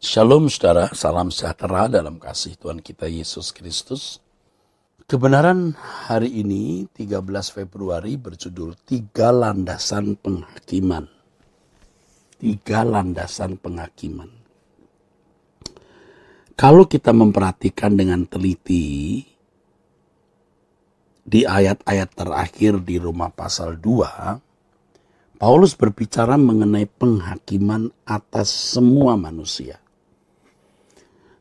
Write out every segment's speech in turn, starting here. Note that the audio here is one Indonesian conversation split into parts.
Shalom saudara, salam sejahtera dalam kasih Tuhan kita Yesus Kristus. Kebenaran hari ini 13 Februari berjudul Tiga Landasan Penghakiman. Tiga Landasan Penghakiman. Kalau kita memperhatikan dengan teliti di ayat-ayat terakhir di rumah pasal 2, Paulus berbicara mengenai penghakiman atas semua manusia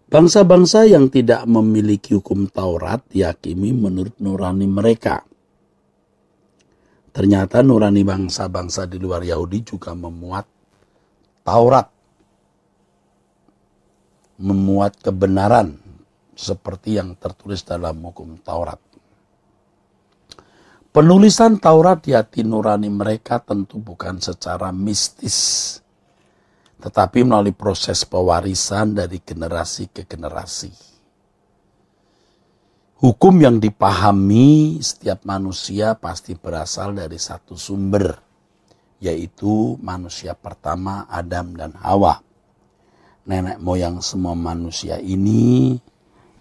Bangsa-bangsa yang tidak memiliki hukum Taurat diakimi menurut nurani mereka. Ternyata nurani bangsa-bangsa di luar Yahudi juga memuat Taurat. Memuat kebenaran seperti yang tertulis dalam hukum Taurat. Penulisan Taurat di hati nurani mereka tentu bukan secara mistis tetapi melalui proses pewarisan dari generasi ke generasi. Hukum yang dipahami setiap manusia pasti berasal dari satu sumber, yaitu manusia pertama Adam dan Hawa. Nenek moyang semua manusia ini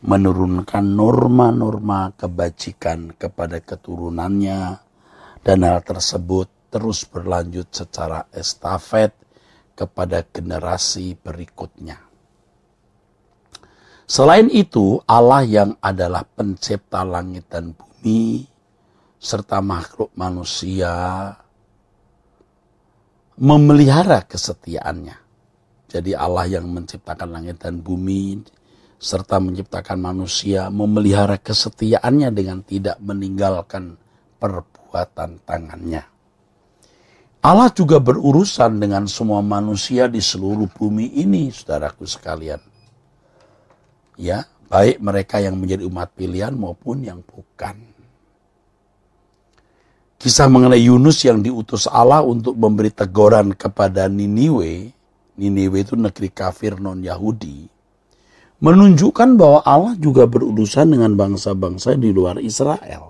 menurunkan norma-norma kebajikan kepada keturunannya, dan hal tersebut terus berlanjut secara estafet kepada generasi berikutnya. Selain itu, Allah yang adalah pencipta langit dan bumi serta makhluk manusia memelihara kesetiaannya. Jadi Allah yang menciptakan langit dan bumi serta menciptakan manusia memelihara kesetiaannya dengan tidak meninggalkan perbuatan tangannya. Allah juga berurusan dengan semua manusia di seluruh bumi ini, saudaraku sekalian. Ya, baik mereka yang menjadi umat pilihan maupun yang bukan. Kisah mengenai Yunus yang diutus Allah untuk memberi teguran kepada Niniwe, Niniwe itu negeri kafir non-Yahudi, menunjukkan bahwa Allah juga berurusan dengan bangsa-bangsa di luar Israel.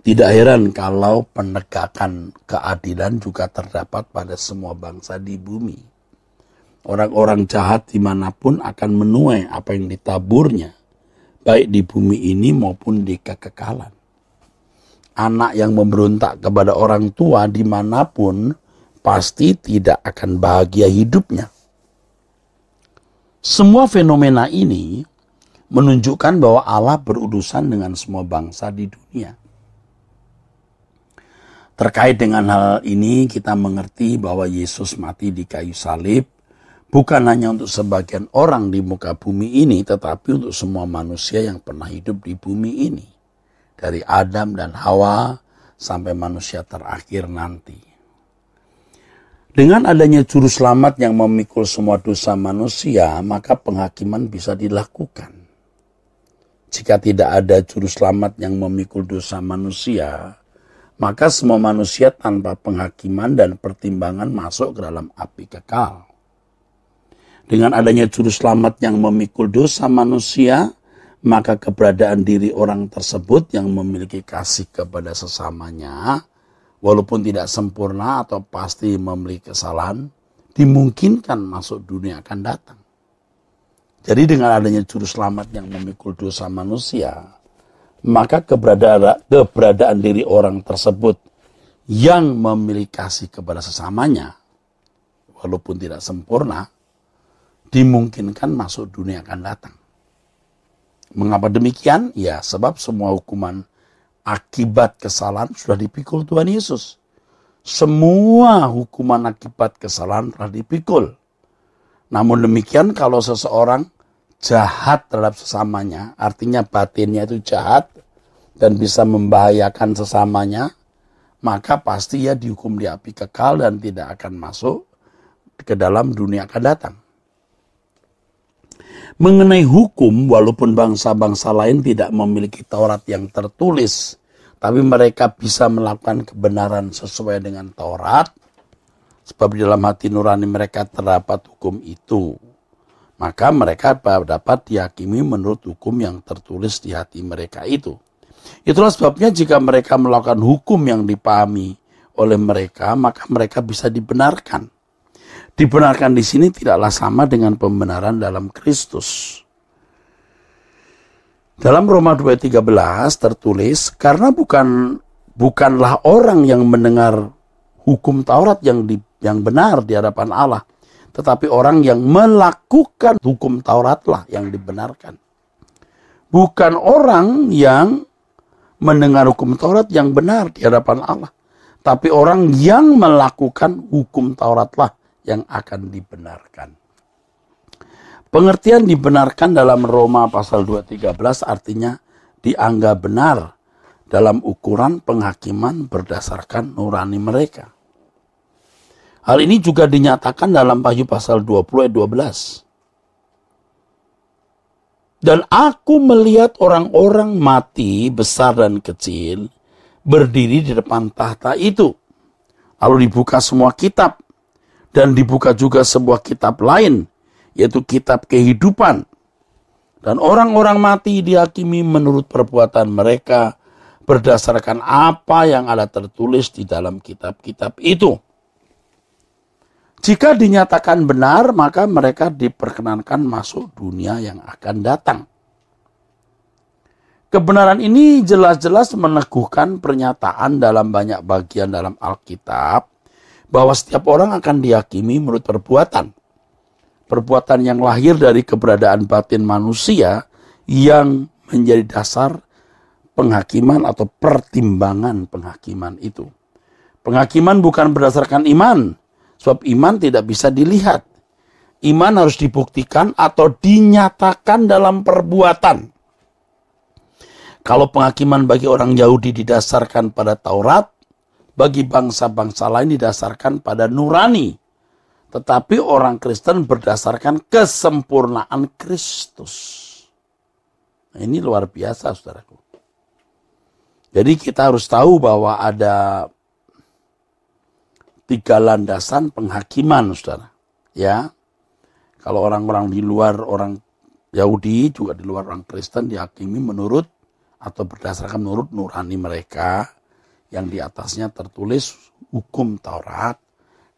Tidak heran kalau penegakan keadilan juga terdapat pada semua bangsa di bumi. Orang-orang jahat dimanapun akan menuai apa yang ditaburnya, baik di bumi ini maupun di kekekalan. Anak yang memberontak kepada orang tua dimanapun pasti tidak akan bahagia hidupnya. Semua fenomena ini menunjukkan bahwa Allah berurusan dengan semua bangsa di dunia. Terkait dengan hal ini, kita mengerti bahwa Yesus mati di kayu salib bukan hanya untuk sebagian orang di muka bumi ini, tetapi untuk semua manusia yang pernah hidup di bumi ini, dari Adam dan Hawa sampai manusia terakhir nanti. Dengan adanya juru selamat yang memikul semua dosa manusia, maka penghakiman bisa dilakukan. Jika tidak ada juru selamat yang memikul dosa manusia, maka semua manusia tanpa penghakiman dan pertimbangan masuk ke dalam api kekal. Dengan adanya juru selamat yang memikul dosa manusia, maka keberadaan diri orang tersebut yang memiliki kasih kepada sesamanya, walaupun tidak sempurna atau pasti memiliki kesalahan, dimungkinkan masuk dunia akan datang. Jadi dengan adanya juru selamat yang memikul dosa manusia, maka keberadaan keberadaan diri orang tersebut yang memiliki kasih kepada sesamanya walaupun tidak sempurna dimungkinkan masuk dunia akan datang. Mengapa demikian? Ya, sebab semua hukuman akibat kesalahan sudah dipikul Tuhan Yesus. Semua hukuman akibat kesalahan telah dipikul. Namun demikian kalau seseorang jahat terhadap sesamanya, artinya batinnya itu jahat dan bisa membahayakan sesamanya, maka pasti ia dihukum di api kekal dan tidak akan masuk ke dalam dunia akan datang. Mengenai hukum, walaupun bangsa-bangsa lain tidak memiliki Taurat yang tertulis, tapi mereka bisa melakukan kebenaran sesuai dengan Taurat, sebab di dalam hati nurani mereka terdapat hukum itu maka mereka dapat dihakimi menurut hukum yang tertulis di hati mereka itu. Itulah sebabnya jika mereka melakukan hukum yang dipahami oleh mereka, maka mereka bisa dibenarkan. Dibenarkan di sini tidaklah sama dengan pembenaran dalam Kristus. Dalam Roma 2:13 tertulis, karena bukan bukanlah orang yang mendengar hukum Taurat yang di, yang benar di hadapan Allah, tetapi orang yang melakukan hukum Tauratlah yang dibenarkan. Bukan orang yang mendengar hukum Taurat yang benar di hadapan Allah, tapi orang yang melakukan hukum Tauratlah yang akan dibenarkan. Pengertian dibenarkan dalam Roma pasal 2:13 artinya dianggap benar dalam ukuran penghakiman berdasarkan nurani mereka. Hal ini juga dinyatakan dalam Wahyu pasal 20 ayat 12. Dan aku melihat orang-orang mati besar dan kecil berdiri di depan tahta itu. Lalu dibuka semua kitab dan dibuka juga sebuah kitab lain yaitu kitab kehidupan. Dan orang-orang mati dihakimi menurut perbuatan mereka berdasarkan apa yang ada tertulis di dalam kitab-kitab itu. Jika dinyatakan benar, maka mereka diperkenankan masuk dunia yang akan datang. Kebenaran ini jelas-jelas meneguhkan pernyataan dalam banyak bagian dalam Alkitab bahwa setiap orang akan dihakimi menurut perbuatan. Perbuatan yang lahir dari keberadaan batin manusia yang menjadi dasar penghakiman atau pertimbangan penghakiman itu. Penghakiman bukan berdasarkan iman, Sebab iman tidak bisa dilihat. Iman harus dibuktikan atau dinyatakan dalam perbuatan. Kalau penghakiman bagi orang Yahudi didasarkan pada Taurat, bagi bangsa-bangsa lain didasarkan pada nurani. Tetapi orang Kristen berdasarkan kesempurnaan Kristus. Nah, ini luar biasa, saudaraku. Jadi kita harus tahu bahwa ada tiga landasan penghakiman, saudara. Ya, kalau orang-orang di luar orang Yahudi juga di luar orang Kristen dihakimi menurut atau berdasarkan menurut nurani mereka yang di atasnya tertulis hukum Taurat.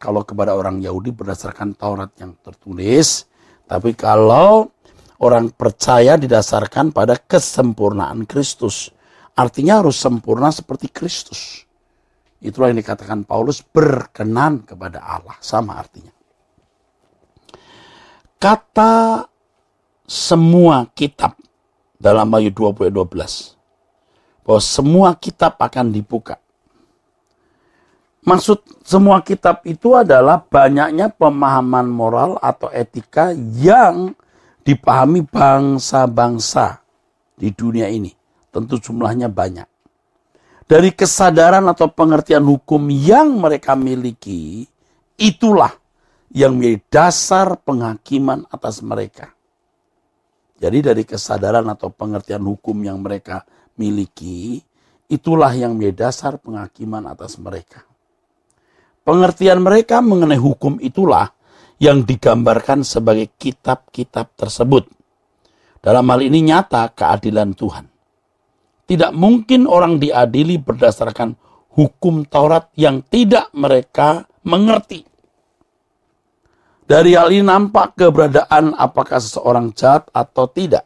Kalau kepada orang Yahudi berdasarkan Taurat yang tertulis, tapi kalau orang percaya didasarkan pada kesempurnaan Kristus, artinya harus sempurna seperti Kristus. Itulah yang dikatakan Paulus berkenan kepada Allah. Sama artinya. Kata semua kitab dalam Wahyu 12 bahwa semua kitab akan dibuka. Maksud semua kitab itu adalah banyaknya pemahaman moral atau etika yang dipahami bangsa-bangsa di dunia ini. Tentu jumlahnya banyak dari kesadaran atau pengertian hukum yang mereka miliki, itulah yang menjadi dasar penghakiman atas mereka. Jadi dari kesadaran atau pengertian hukum yang mereka miliki, itulah yang menjadi dasar penghakiman atas mereka. Pengertian mereka mengenai hukum itulah yang digambarkan sebagai kitab-kitab tersebut. Dalam hal ini nyata keadilan Tuhan. Tidak mungkin orang diadili berdasarkan hukum Taurat yang tidak mereka mengerti. Dari hal ini nampak keberadaan apakah seseorang jahat atau tidak.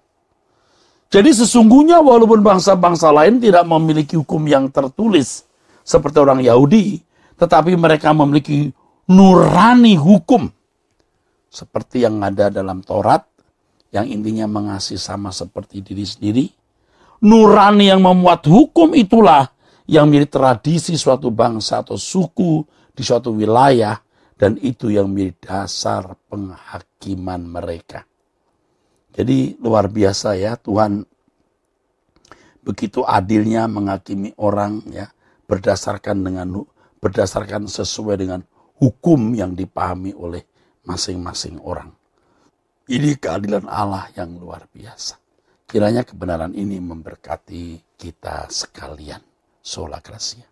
Jadi sesungguhnya walaupun bangsa-bangsa lain tidak memiliki hukum yang tertulis seperti orang Yahudi, tetapi mereka memiliki nurani hukum seperti yang ada dalam Taurat yang intinya mengasihi sama seperti diri sendiri nurani yang memuat hukum itulah yang menjadi tradisi suatu bangsa atau suku di suatu wilayah dan itu yang menjadi dasar penghakiman mereka. Jadi luar biasa ya Tuhan begitu adilnya menghakimi orang ya berdasarkan dengan berdasarkan sesuai dengan hukum yang dipahami oleh masing-masing orang. Ini keadilan Allah yang luar biasa. Kiranya kebenaran ini memberkati kita sekalian. Sola Gracia.